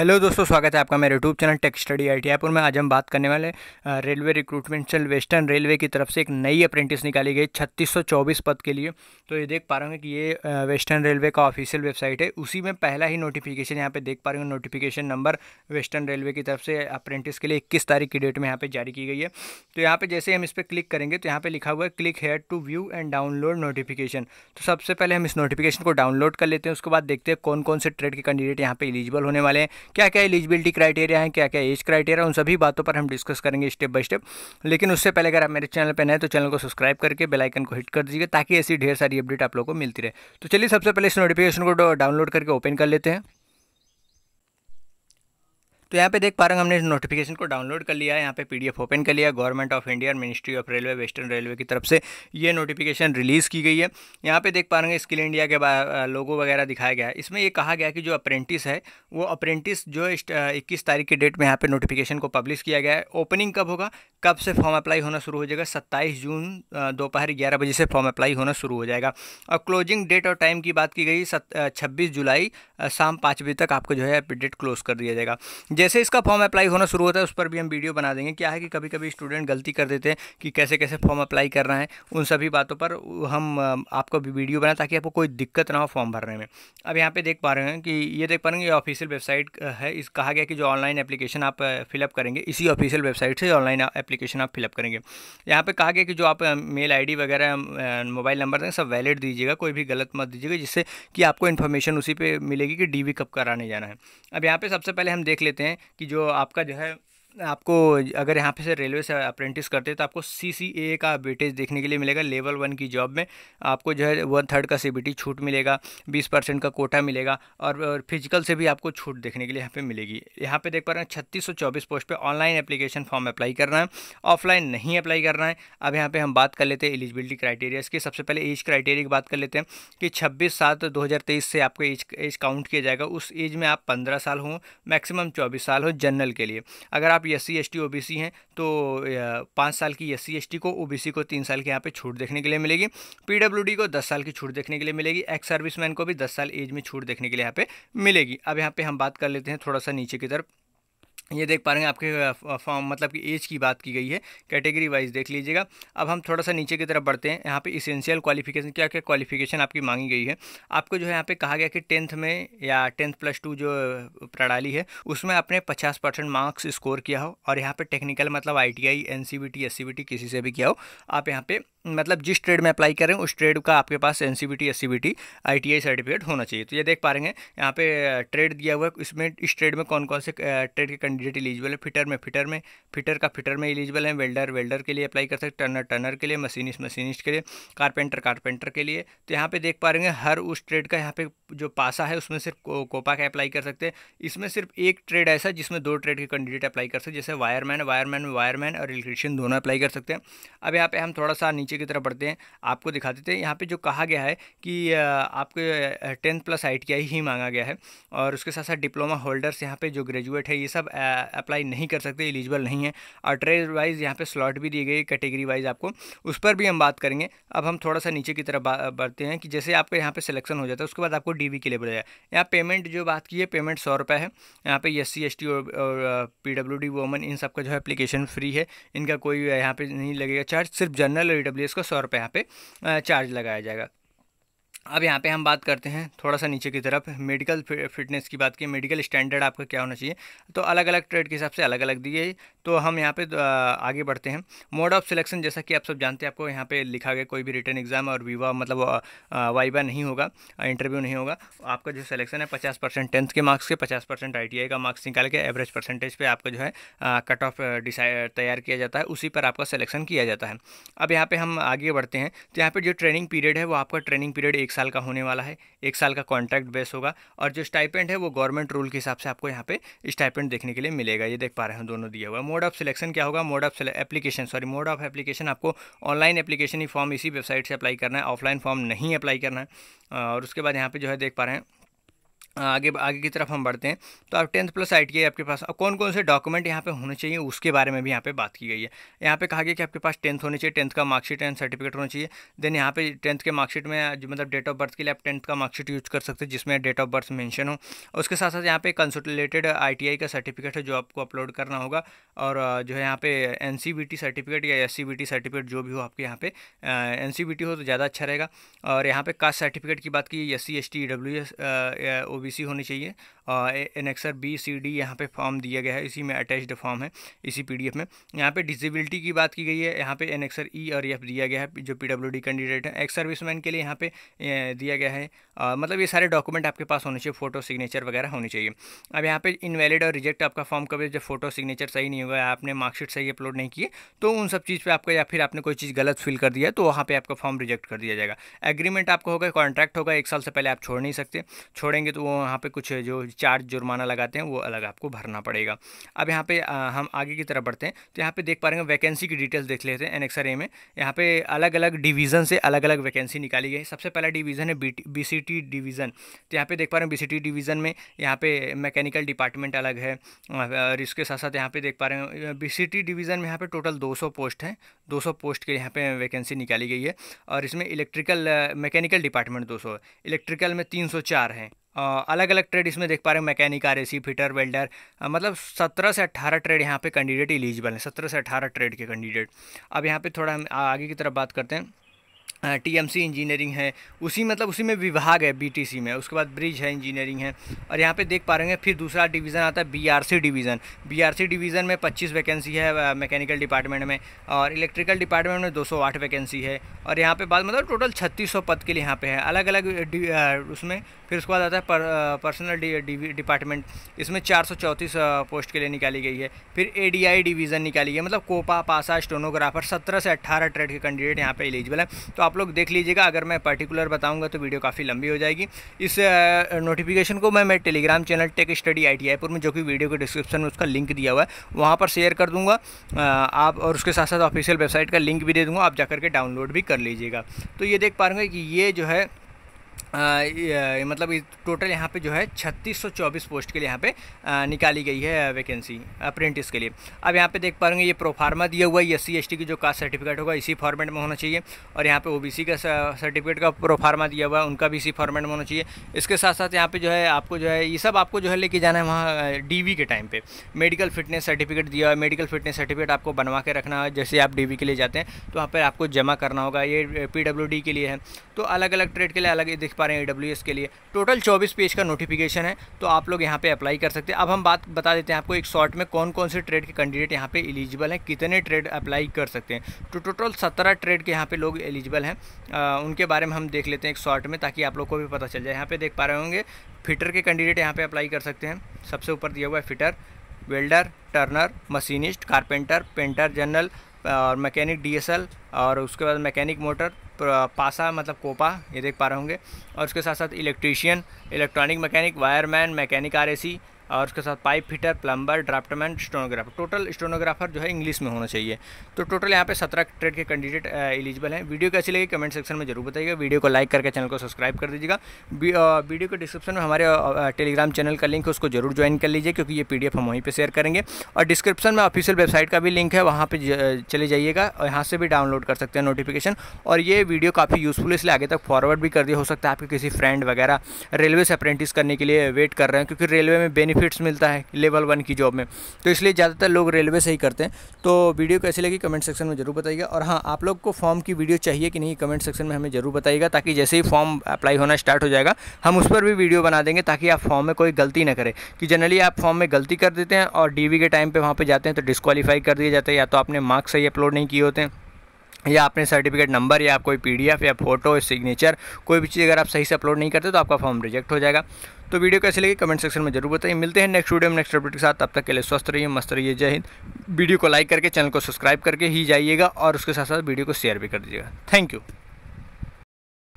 hello दोस्तों स्वागत है आपका मेरे YouTube channel tech study I T आईटीआईपुर में आज हम बात करने वाले railway recruitment cell western railway की तरफ से एक नई अप्रेंटिस निकाली गई 3624 पद के लिए तो ये देख पा रहे हैं कि ये वेस्टर्न रेलवे का ऑफिशियल वेबसाइट है उसी में पहला ही नोटिफिकेशन यहाँ पे देख पा रहे हैं नोटिफिकेशन नंबर वेस्टर्न रेलवे की तरफ से अप्रेंटिस के लिए इक्कीस तारीख की डेट में यहाँ पर जारी की गई है तो यहाँ पर जैसे हम इस पर क्लिक करेंगे तो यहाँ पर लिखा हुआ है click here to view and download notification तो सबसे पहले हम इस नोटिफिकेशन को डाउनलोड कर लेते हैं उसके बाद देखते हैं कौन कौन से ट्रेड के कैंडिडेट यहाँ पर एलिजिबल होने वाले हैं क्या क्या एलिजिबिलिटी क्राइटेरिया है क्या क्या एज क्राइटेरिया उन सभी बातों पर हम डिस्कस करेंगे स्टेप बाय स्टेप लेकिन उससे पहले अगर आप मेरे चैनल पर नए तो चैनल को सब्सक्राइब करके बेलाइकन को हिट कर दीजिए ताकि ऐसी ढेर सारी अपडेट आप लोग को मिलती रहे तो चलिए सबसे पहले इस नोटिफिकेशन को डाउनलोड करके ओपन कर लेते हैं तो यहाँ पे देख पा रहे हैं हमने नोटिफिकेशन को डाउनलोड कर लिया है यहाँ पे पीडीएफ ओपन कर लिया government of India ministry of railway western railway की तरफ से ये नोटिफिकेशन रिलीज़ की गई है यहाँ पे देख पा रहे हैं स्किल इंडिया के लोगो वगैरह दिखाया गया है इसमें ये कहा गया कि जो अप्रेंटिस है वो अप्रेंटिस जो इक्कीस तारीख की डेट में यहाँ पर नोटिफिकेशन को पब्लिश किया गया है ओपनिंग कब होगा कब से फॉर्म अप्लाई होना शुरू हो जाएगा सत्ताईस जून दोपहर ग्यारह बजे से फॉर्म अप्लाई होना शुरू हो जाएगा और क्लोजिंग डेट और टाइम की बात की गई छब्बीस जुलाई शाम पाँच बजे तक आपको जो है डेट क्लोज कर दिया जाएगा जैसे इसका फॉर्म अप्लाई होना शुरू होता है उस पर भी हम वीडियो बना देंगे क्या है कि कभी कभी स्टूडेंट गलती कर देते हैं कि कैसे कैसे फॉर्म अप्लाई करना है उन सभी बातों पर हम आपको वीडियो बनाए ताकि आपको कोई दिक्कत ना हो फॉर्म भरने में अब यहाँ पे देख पा रहे हैं कि ये देख पा रहे हैं ये ऑफिशियल वेबसाइट है इस कहा गया कि जो ऑनलाइन एप्लीकेशन आप फिलअप करेंगे इसी ऑफिशियल वेबसाइट से ऑनलाइन एप्लीकेशन आप फिलअप करेंगे यहाँ पर कहा गया कि जो आप मेल आई वगैरह मोबाइल नंबर दें सब वैलिड दीजिएगा कोई भी गलत मत दीजिएगा जिससे कि आपको इन्फॉर्मेशन उसी पर मिलेगी कि डी कब कराने जाना है अब यहाँ पर सबसे पहले हम देख लेते हैं हैं कि जो आपका जो है आपको अगर यहाँ पे से रेलवे से अप्रेंटिस करते हैं तो आपको सी सी ए का वेटेज देखने के लिए मिलेगा लेवल वन की जॉब में आपको जो है वन थर्ड का सी बी टी छूट मिलेगा बीस परसेंट का कोटा मिलेगा और फिजिकल से भी आपको छूट देखने के लिए यहाँ पे मिलेगी यहाँ पे देख पा रहे हैं छत्तीस सौ चौबीस पोस्ट पर ऑनलाइन एप्लीकेशन फॉर्म अप्लाई करना है ऑफलाइन नहीं अप्लाई करना है अब यहाँ पर हम बात कर लेते हैं एलिजिबिलिटी क्राइटेरिया की सबसे पहले एज क्राइटेरिया की बात कर लेते हैं कि छब्बीस सात दो हज़ार तेईस से आपको एज एज काउंट किया जाएगा उस एज में आप पंद्रह साल हों मैक्सिमम चौबीस साल हो जनरल के लिए अगर आप आप S C S T O B C हैं तो पाँच साल की एस सी एस टी को ओ बी सी को तीन साल के यहाँ पे छूट देखने के लिए मिलेगी पी डब्ल्यू डी को दस साल की छूट देखने के लिए मिलेगी एक्स सर्विसमैन को भी दस साल एज में छूट देखने के लिए यहाँ पे मिलेगी अब यहाँ पे हम बात कर लेते हैं थोड़ा सा नीचे की तरफ ये देख पा रहे हैं आपके फॉर्म मतलब कि एज की बात की गई है कैटेगरी वाइज देख लीजिएगा अब हम थोड़ा सा नीचे की तरफ बढ़ते हैं यहाँ पे इसेंशियल क्वालिफिकेशन क्या क्या क्वालिफिकेशन आपकी मांगी गई है आपको जो है यहाँ पे कहा गया कि टेंथ में या टेंथ प्लस टू जो प्रणाली है उसमें आपने पचास परसेंट मार्क्स स्कोर किया हो और यहाँ पर टेक्निकल मतलब I T I N C V T S C V T किसी से भी किया हो आप यहाँ पर मतलब जिस ट्रेड में अप्लाई करें उस ट्रेड का आपके पास N C V T S C V T I T I certificate होना चाहिए तो ये देख पा रहे हैं यहाँ पे ट्रेड दिया हुआ है इसमें इस ट्रेड में कौन कौन से ट्रेड के कैंडिडेट इलिजिबल है फिटर में फिटर में फिटर का फिटर में इलीजिबल है वेल्डर वेल्डर के लिए अप्लाई कर सकते टर्नर टर्नर के लिए मशीनिस्ट मशीनिस्ट के लिए कारपेंटर कारपेंटर के लिए तो यहाँ पर देख पा रहे हैं हर उस ट्रेड का यहाँ पे जो पासा है उसमें सिर्फ को, कोपा का अप्लाई कर सकते हैं इसमें सिर्फ एक ट्रेड ऐसा जिसमें दो ट्रेड के कैंडिडेट अप्लाई कर सकते जैसे वायरमैन वायरमैन वायरमैन और इलेक्ट्रिशियन दोनों अप्लाई कर सकते हैं अब यहाँ पर हम थोड़ा सा नीचे नीचे की तरफ बढ़ते हैं आपको देते हैं यहाँ पे जो कहा गया है कि आपके टेंथ प्लस आई ही मांगा गया है और उसके साथ साथ डिप्लोमा होल्डर्स यहाँ पे जो ग्रेजुएट है ये सब अप्लाई नहीं कर सकते एलिजिबल नहीं है और ट्रेड वाइज यहाँ पे स्लॉट भी दिए गए कैटेगरी वाइज आपको उस पर भी हम बात करेंगे अब हम थोड़ा सा नीचे की तरफ बढ़ते हैं कि जैसे आपका यहाँ पे सिलेक्शन हो जाता है उसके बाद आपको डी के लिए जाए यहाँ पेमेंट जो बात की है पेमेंट सौ रुपये है यहाँ पे एस सी एस टी और पी डब्ल्यू डी इन सबका जो है अप्लीकेशन फ्री है इनका कोई यहाँ पे नहीं लगेगा चार्ज सिर्फ जनरल और प्लेस का सौ रुपये यहाँ पे चार्ज लगाया जाएगा अब यहाँ पे हम बात करते हैं थोड़ा सा नीचे की तरफ मेडिकल फिटनेस की बात की मेडिकल स्टैंडर्ड आपका क्या होना चाहिए तो अलग अलग ट्रेड के हिसाब से अलग अलग दिए तो हम यहाँ पे आगे बढ़ते हैं मोड ऑफ सिलेक्शन जैसा कि आप सब जानते हैं आपको यहाँ पे लिखा गया कोई भी रिटर्न एग्जाम और वीवा मतलब वाइवा नहीं होगा इंटरव्यू नहीं होगा आपका जो सिलेक्शन है पचास परसेंट टेंथ के मार्क्स के पचास परसेंट आई का मार्क्स निकाल के एवरेज परसेंटेज पर आपका जो है कट ऑफ डिसाइड तैयार किया जाता है उसी पर आपका सिलेक्शन किया जाता है अब यहाँ पर हम आगे बढ़ते हैं तो यहाँ पर जो ट्रेनिंग पीरियड है वो आपका ट्रेनिंग पीरियड एक एक साल का होने वाला है एक साल का कॉन्ट्रैक्ट बेस होगा और जो स्टाइपेंट है वो गवर्नमेंट रूल के हिसाब से आपको यहाँ पे स्टाइपेंट देखने के लिए मिलेगा ये देख पा रहे हैं दोनों दिया हुआ मोड ऑफ सिलेक्शन क्या होगा mode of application sorry mode of application आपको ऑनलाइन एप्लीकेशन ही फॉर्म इसी वेबसाइट से अप्लाई करना है ऑफलाइन फॉर्म नहीं अप्लाई करना है और उसके बाद यहाँ पर जो है देख पा रहे हैं आगे आगे की तरफ हम बढ़ते हैं तो आप टेंथ प्लस आई टी आपके पास कौन कौन से डॉक्यूमेंट यहाँ पे होने चाहिए उसके बारे में भी यहाँ पे बात की गई है यहाँ पे कहा गया कि आपके पास टेंथ होनी चाहिए टेंथ का मार्कशीट एंड सर्टिफिकेट होना चाहिए देन यहाँ पे टेंथ के मार्कशीट में मतलब डेट ऑफ बर्थ के लिए आप टेंथ का मार्कशीट यूज कर सकते हैं जिसमें डेट ऑफ बर्थ मैंशन हो उसके साथ साथ यहाँ पे कंसल्टेटेड आई का सर्टिफिकेट है जो आपको अपलोड करना होगा और जो है यहाँ पे एन सर्टिफिकेट या एस सर्टिफिकेट जो भी हो आपके यहाँ पे एन हो तो ज़्यादा अच्छा रहेगा और यहाँ पे कास्ट सर्टिफिकेट की बात की S C S T W S O B B होनी चाहिए एनेक्सर बी सी डी यहाँ पे फॉर्म दिया गया है इसी में अटैच्ड फॉर्म है इसी पीडीएफ में यहाँ पे डिजेबिलिटी की बात की गई है यहाँ पे एनेक्सर ई e और एफ दिया गया है जो पीडब्ल्यूडी कैंडिडेट है एक्स सर्विसमैन के लिए यहाँ पे दिया गया है आ, मतलब ये सारे डॉक्यूमेंट आपके पास होने चाहिए फोटो सिग्नेचर वगैरह होनी चाहिए अब यहाँ पे इनवैलिड और रिजेक्ट आपका फॉर्म कब जब फोटो सिग्नेचर सही नहीं हुआ आपने मार्कशीट सही अपलोड नहीं किए तो उन सब चीज़ पर आपका या फिर आपने कोई चीज़ गलत फिल कर दिया तो वहाँ पर आपका फॉर्म रिजेक्ट कर दिया जाएगा एग्रीमेंट आपका होगा कॉन्ट्रैक्ट होगा एक साल से पहले आप छोड़ नहीं सकते छोड़ेंगे तो वो वहाँ पर कुछ जो चार्ज जुर्माना लगाते हैं वो अलग आपको भरना पड़ेगा अब यहाँ पे हम आगे की तरफ बढ़ते हैं तो यहाँ पे देख पा रहे हैं वैकेंसी की डिटेल्स देख लेते हैं एन ए में यहाँ पे अलग अलग डिवीज़न से अलग अलग वैकेंसी निकाली गई सबसे पहला डिवीज़न है बी टी डिवीज़न तो यहाँ पे देख पा रहे हैं बी सी टी डिवीज़न में यहाँ पे मैकेनिकल डिपार्टमेंट अलग है और इसके साथ साथ यहाँ पे देख पा रहे हैं बी सी टी डिवीज़न में यहाँ पर टोटल दो पोस्ट हैं दो पोस्ट के यहाँ पर वैकेंसी निकाली गई है और इसमें इलेक्ट्रिकल मैकेनिकल डिपार्टमेंट दो इलेक्ट्रिकल में चार हैं अलग अलग ट्रेड इसमें देख पा रहे हैं मैकेनिक आर फिटर वेल्डर मतलब सत्रह से अट्ठारह ट्रेड यहाँ पे कैंडिडेट इलिजिबल हैं सत्रह से अट्ठारह ट्रेड के कैंडिडेट अब यहाँ पे थोड़ा हम आगे की तरफ बात करते हैं टीएमसी इंजीनियरिंग है उसी मतलब उसी में विभाग है बीटीसी में उसके बाद ब्रिज है इंजीनियरिंग है और यहाँ पे देख पा रहे हैं फिर दूसरा डिवीज़न आता है बीआरसी डिवीज़न बीआरसी डिवीज़न में 25 वैकेंसी है मैकेनिकल डिपार्टमेंट में और इलेक्ट्रिकल डिपार्टमेंट में 208 वैकेंसी है और यहाँ पे बाद मतलब टोटल छत्तीस पद के लिए यहाँ पे है अलग अलग उसमें फिर उसके बाद आता है पर्सनल डिपार्टमेंट इसमें चार पोस्ट के लिए निकाली गई है फिर ए डिवीज़न निकाली गई मतलब कोपा पासा स्टोनोग्राफर सत्रह से अट्ठारह ट्रेड के कैंडिडेट यहाँ पर एलिजिबल है तो आप लोग देख लीजिएगा अगर मैं पर्टिकुलर बताऊँगा तो वीडियो काफ़ी लंबी हो जाएगी इस नोटिफिकेशन को मैं मेरे Telegram channel tech study I T में जो कि वीडियो के डिस्क्रिप्शन में उसका लिंक दिया हुआ है वहाँ पर शेयर कर दूँगा आप और उसके साथ साथ ऑफिशियल वेबसाइट का लिंक भी दे दूँगा आप जाकर के डाउनलोड भी कर लीजिएगा तो ये देख पा कि ये जो है मतलब टोटल यहाँ पे जो है 3624 पोस्ट के लिए यहाँ पे निकाली गई है वैकेंसी अप्रेंटिस के लिए अब यहाँ पे देख पा रहे ये प्रोफार्मा दिया हुआ है एस सी की जो कास्ट सर्टिफिकेट होगा इसी फॉर्मेट में होना चाहिए और यहाँ पे ओबीसी का सर्टिफिकेट का प्रोफार्मा दिया हुआ है उनका भी इसी फॉर्मेट में होना चाहिए इसके साथ साथ यहाँ पर जो है आपको जो है ये सब आपको जो है लेके जाना है वहाँ डी के टाइम पर मेडिकल फिटनेस सर्टिफिकेट दिया हुआ है मेडिकल फिटनेस सर्टिफिकेट आपको बनवा के रखना है जैसे आप डी के लिए जाते हैं तो वहाँ पर आपको जमा करना होगा ये पी के लिए है तो अलग अलग ट्रेड के लिए अलग देख पा रहे हैं ई के लिए टोटल चौबीस पेज का नोटिफिकेशन है तो आप लोग यहाँ पर अप्लाई कर सकते हैं अब हम बात बता देते हैं आपको एक शॉर्ट में कौन कौन से ट्रेड के कैंडिडेट यहाँ पर एलिजिबल हैं कितने ट्रेड अप्लाई कर सकते हैं तो टोटल सत्रह ट्रेड के यहाँ पर लोग एलिजिबल हैं उनके बारे में हम देख लेते हैं एक शॉर्ट में ताकि आप लोग को भी पता चल जाए यहाँ पर देख पा रहे होंगे फिटर के कैंडिडेट यहाँ पे अप्लाई कर सकते हैं सबसे ऊपर दिया हुआ है fitter welder turner machinist carpenter painter general और मैकेनिक डीएसएल और उसके बाद मैकेनिक मोटर पासा मतलब कोपा ये देख पा रहे होंगे और उसके साथ साथ electrician electronic mechanic wireman mechanic R और उसके साथ pipe fitter plumber draftsman stenographer total stenographer जो है इंग्लिश में होना चाहिए तो टोटल यहाँ पे सत्रह ट्रेड के कैंडिडेट एलिजिबल हैं वीडियो कैसी लगी कमेंट सेक्शन में जरूर बताइएगा वीडियो को लाइक करके चैनल को सब्सक्राइब कर दीजिएगा वीडियो के डिस्क्रिप्शन में हमारे टेलीग्राम चैनल का लिंक है उसको जरूर ज्वाइन कर लीजिए क्योंकि ये पी हम वहीं पर शेयर करेंगे और डिस्क्रिप्शन में ऑफिशियल वेबसाइट का भी लिंक है वहाँ पर चले जाइएगा और यहाँ से भी डाउनलोड कर सकते हैं नोटिफिकेशन और ये वीडियो काफ़ी यूज़फुल इसलिए आगे तक फॉरवर्ड भी कर दिया हो सकता है आपके किसी फ्रेंड वगैरह रेलवे से अप्रेंटिस करने के लिए वेट कर रहे हैं क्योंकि रेलवे में बेनिफिट बेनिफिट्स मिलता है लेवल वन की जॉब में तो इसलिए ज़्यादातर लोग रेलवे से ही करते हैं तो वीडियो कैसी लगी कमेंट सेक्शन में ज़रूर बताइएगा और हाँ आप लोग को फॉर्म की वीडियो चाहिए कि नहीं कमेंट सेक्शन में हमें ज़रूर बताइएगा ताकि जैसे ही फॉर्म अप्लाई होना स्टार्ट हो जाएगा हम उस पर भी वीडियो बना देंगे ताकि आप फॉर्म में कोई गलती ना करें कि जनरली आप फॉर्म में गलती कर देते हैं और डी के टाइम पर वहाँ पर जाते हैं तो डिस्कवालीफाई कर दिया जाता है या तो आपने मार्क्स सही अपलोड नहीं किए होते हैं या अपने सर्टिफिकेट नंबर या कोई पीडीएफ या फोटो सिग्नेचर कोई भी चीज़ अगर आप सही से अपलोड नहीं करते तो आपका फॉर्म रिजेक्ट हो जाएगा तो वीडियो कैसे लगे कमेंट सेक्शन में जरूर बताइए मिलते हैं नेक्स्ट वीडियो में नेक्स्ट अपडेट के साथ तब तक के लिए स्वस्थ रहिए मस्त रहिए जय हिंद वीडियो को लाइक करके चैनल को सब्सक्राइब करके ही जाइएगा और उसके साथ साथ वीडियो को शेयर भी कर दीजिएगा थैंक यू